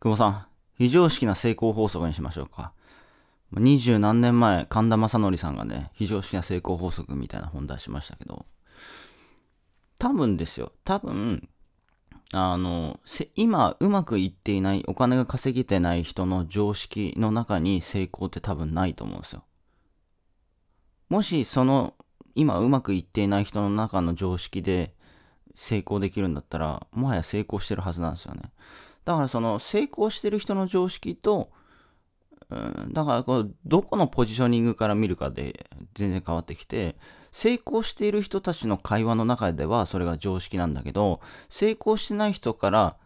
久保さん、非常識な成功法則にしましょうか。二十何年前、神田正則さんがね、非常識な成功法則みたいな本出しましたけど、多分ですよ、多分、あの、今うまくいっていない、お金が稼げてない人の常識の中に成功って多分ないと思うんですよ。もしその、今うまくいっていない人の中の常識で成功できるんだったら、もはや成功してるはずなんですよね。だからその成功してる人の常識と、うん、だからこうどこのポジショニングから見るかで全然変わってきて成功している人たちの会話の中ではそれが常識なんだけど成功してない人から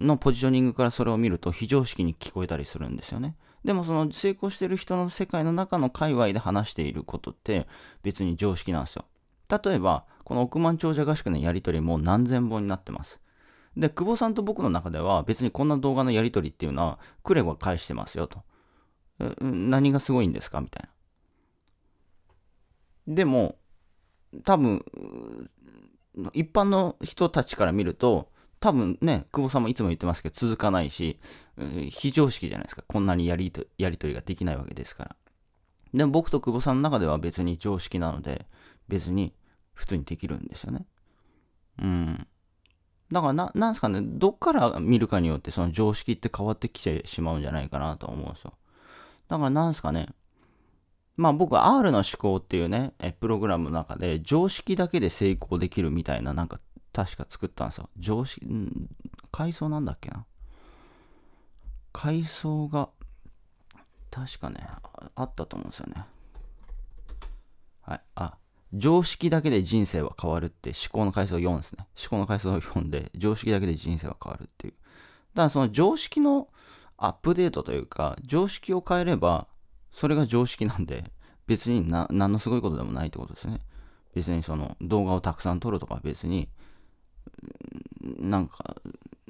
のポジショニングからそれを見ると非常識に聞こえたりするんですよね。でもその成功してる人の世界の中の界隈で話していることって別に常識なんですよ。例えばこの億万長者合宿のやり取りも何千本になってます。で、久保さんと僕の中では別にこんな動画のやり取りっていうのは、クレが返してますよと。何がすごいんですかみたいな。でも、多分、一般の人たちから見ると、多分ね、久保さんもいつも言ってますけど、続かないし、非常識じゃないですか。こんなにやりとやり取りができないわけですから。でも僕と久保さんの中では別に常識なので、別に普通にできるんですよね。うん。だからな、なんすかね、どっから見るかによってその常識って変わってきてしまうんじゃないかなと思うんですよ。だからなんすかね、まあ僕 R の思考っていうね、プログラムの中で常識だけで成功できるみたいな、なんか確か作ったんですよ。常識、階層なんだっけな。階層が、確かね、あったと思うんですよね。はい、あ、常識だけで人生は変わるって思考の回数4ですね。思考の回数4で常識だけで人生は変わるっていう。だからその常識のアップデートというか、常識を変えれば、それが常識なんで、別に何のすごいことでもないってことですね。別にその動画をたくさん撮るとか別に、なんか、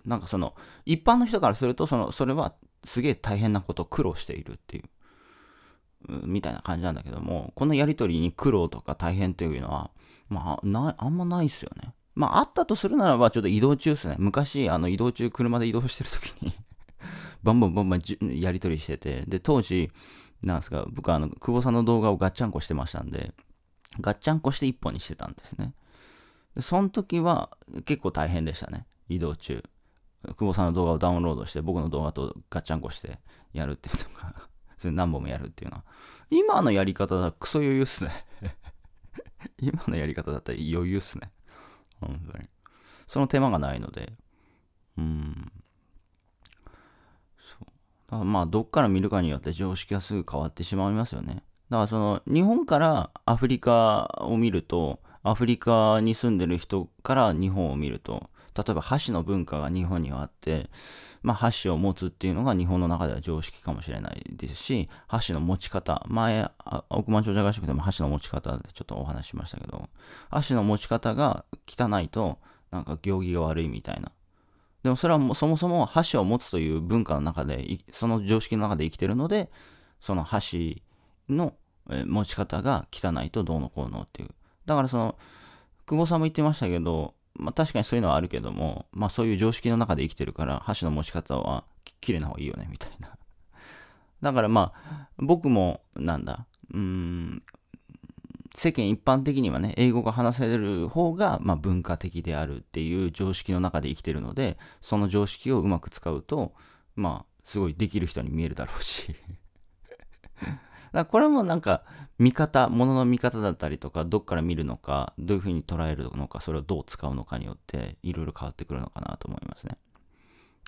なんかその、一般の人からすると、その、それはすげえ大変なこと、苦労しているっていう。みたいな感じなんだけども、このやりとりに苦労とか大変というのは、まあ、なあんまないっすよね。まあ、あったとするならば、ちょっと移動中っすね。昔、あの、移動中、車で移動してる時に バンバンバンバンやりとりしてて、で、当時、なんすか、僕はあの、久保さんの動画をガッチャンコしてましたんで、ガッチャンコして一本にしてたんですね。で、その時は結構大変でしたね。移動中。久保さんの動画をダウンロードして、僕の動画とガッチャンコしてやるっていうのがそれ何本もやるっていうのは。今のやり方だクソ余裕っすね 今のやり方だったら余裕っすね。本当に。その手間がないので。うん。そう。まあ、どっから見るかによって常識はすぐ変わってしまいますよね。だからその、日本からアフリカを見ると、アフリカに住んでる人から日本を見ると、例えば箸の文化が日本にはあって、まあ、箸を持つっていうのが日本の中では常識かもしれないですし、箸の持ち方、前、億万長者合宿でも箸の持ち方でちょっとお話しましたけど、箸の持ち方が汚いと、なんか行儀が悪いみたいな。でもそれはもそもそも箸を持つという文化の中で、その常識の中で生きてるので、その箸の持ち方が汚いとどうのこうのっていう。だからその、久保さんも言ってましたけど、まあ確かにそういうのはあるけども、まあそういう常識の中で生きてるから、箸の持ち方は綺麗な方がいいよね、みたいな。だからまあ、僕も、なんだ、うーん、世間一般的にはね、英語が話せる方が、まあ、文化的であるっていう常識の中で生きてるので、その常識をうまく使うと、まあ、すごいできる人に見えるだろうし だこれもなんか見方、物のの見方だったりとか、どっから見るのか、どういうふうに捉えるのか、それをどう使うのかによって、いろいろ変わってくるのかなと思いますね。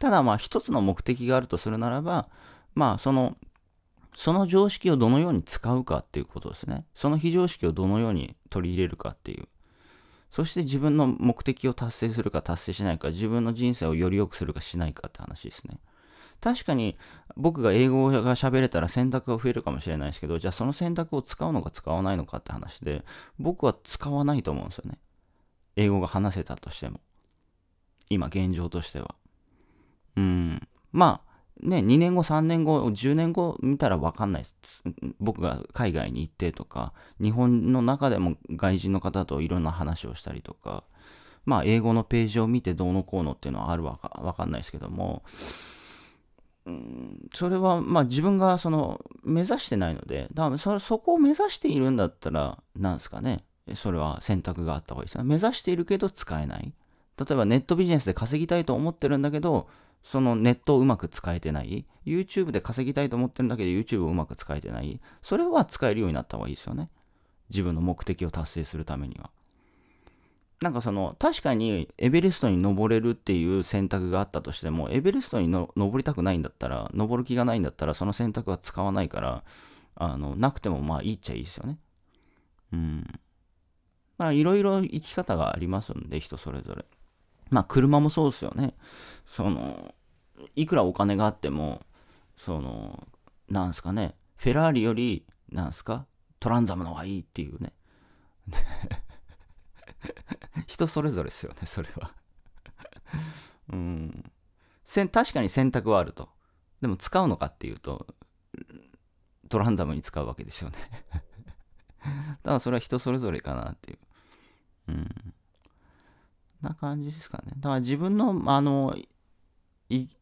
ただまあ一つの目的があるとするならば、まあその、その常識をどのように使うかっていうことですね。その非常識をどのように取り入れるかっていう。そして自分の目的を達成するか達成しないか、自分の人生をより良くするかしないかって話ですね。確かに僕が英語が喋れたら選択が増えるかもしれないですけど、じゃあその選択を使うのか使わないのかって話で、僕は使わないと思うんですよね。英語が話せたとしても。今、現状としては。うん。まあ、ね、2年後、3年後、10年後見たら分かんないです。僕が海外に行ってとか、日本の中でも外人の方といろんな話をしたりとか、まあ、英語のページを見てどうのこうのっていうのはあるわか分かんないですけども、うん、それはまあ自分がその目指してないので、多分そそこを目指しているんだったら、なんすかね、それは選択があった方がいいですね。目指しているけど使えない。例えばネットビジネスで稼ぎたいと思ってるんだけど、そのネットをうまく使えてない。YouTube で稼ぎたいと思ってるんだけど、YouTube をうまく使えてない。それは使えるようになった方がいいですよね。自分の目的を達成するためには。なんかその確かにエベレストに登れるっていう選択があったとしてもエベレストに登りたくないんだったら登る気がないんだったらその選択は使わないからあのなくてもまあいいっちゃいいですよね。うん。まあいろいろ生き方がありますんで人それぞれ。まあ車もそうですよね。そのいくらお金があってもそのなんすかねフェラーリよりなんすかトランザムの方がいいっていうね。人それぞれですよね、それはうん。確かに選択はあると。でも使うのかっていうと、トランザムに使うわけですよね だからそれは人それぞれかなっていう。うん。な感じですかね。だから自分の、あの、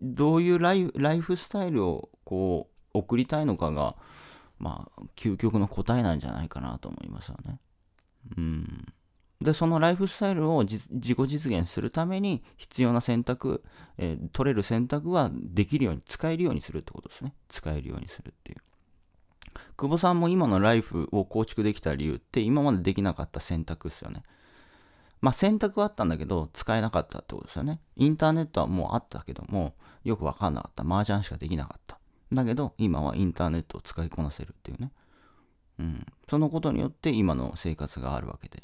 どういうライフスタイルをこう送りたいのかが、まあ、究極の答えなんじゃないかなと思いますよね。うん。で、そのライフスタイルを自己実現するために必要な選択、えー、取れる選択はできるように、使えるようにするってことですね。使えるようにするっていう。久保さんも今のライフを構築できた理由って今までできなかった選択ですよね。まあ選択はあったんだけど使えなかったってことですよね。インターネットはもうあったけどもよくわかんなかった。麻雀しかできなかった。だけど今はインターネットを使いこなせるっていうね。うん。そのことによって今の生活があるわけで。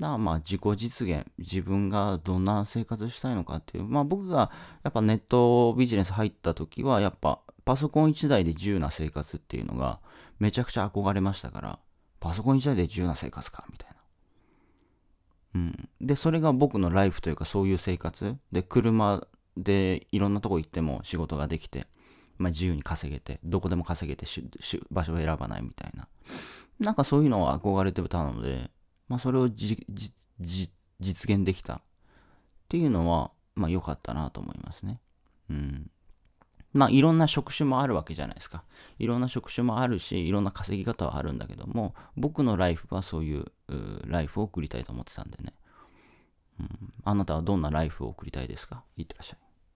だからまあ自己実現、自分がどんな生活したいのかっていう、まあ僕がやっぱネットビジネス入った時はやっぱパソコン1台で自由な生活っていうのがめちゃくちゃ憧れましたから、パソコン1台で自由な生活か、みたいな。うん。で、それが僕のライフというかそういう生活で、車でいろんなとこ行っても仕事ができて、まあ、自由に稼げて、どこでも稼げて場所を選ばないみたいな。なんかそういうのは憧れてたので、まあ、それを実現できたっていうのは、まあ、良かったなと思いますね。うん。まあ、いろんな職種もあるわけじゃないですか。いろんな職種もあるし、いろんな稼ぎ方はあるんだけども、僕のライフはそういうライフを送りたいと思ってたんでね。うん、あなたはどんなライフを送りたいですかいってらっしゃい。